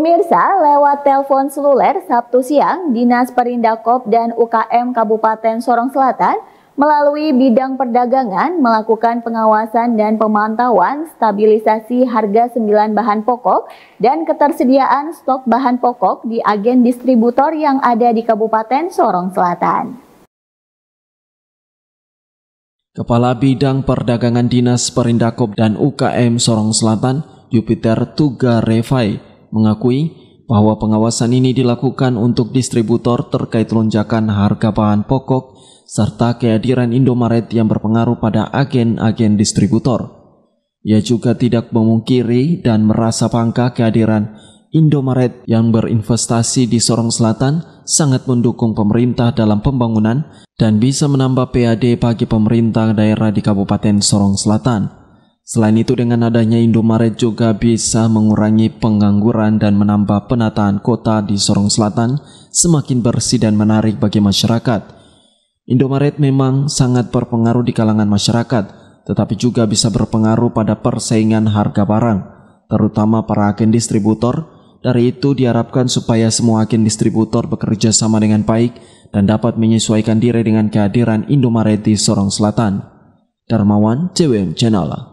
Pemirsa, lewat telepon seluler Sabtu siang, Dinas Perindakop dan UKM Kabupaten Sorong Selatan melalui bidang perdagangan melakukan pengawasan dan pemantauan stabilisasi harga 9 bahan pokok dan ketersediaan stok bahan pokok di agen distributor yang ada di Kabupaten Sorong Selatan. Kepala Bidang Perdagangan Dinas Perindakop dan UKM Sorong Selatan, Jupiter Tuga Revai, mengakui bahwa pengawasan ini dilakukan untuk distributor terkait lonjakan harga bahan pokok serta kehadiran Indomaret yang berpengaruh pada agen-agen distributor. Ia juga tidak memungkiri dan merasa bangga kehadiran Indomaret yang berinvestasi di Sorong Selatan sangat mendukung pemerintah dalam pembangunan dan bisa menambah PAD bagi pemerintah daerah di Kabupaten Sorong Selatan. Selain itu dengan adanya Indomaret juga bisa mengurangi pengangguran dan menambah penataan kota di Sorong Selatan semakin bersih dan menarik bagi masyarakat. Indomaret memang sangat berpengaruh di kalangan masyarakat, tetapi juga bisa berpengaruh pada persaingan harga barang, terutama para agen distributor. Dari itu diharapkan supaya semua agen distributor bekerja sama dengan baik dan dapat menyesuaikan diri dengan kehadiran Indomaret di Sorong Selatan. Darmawan, CWM Channel.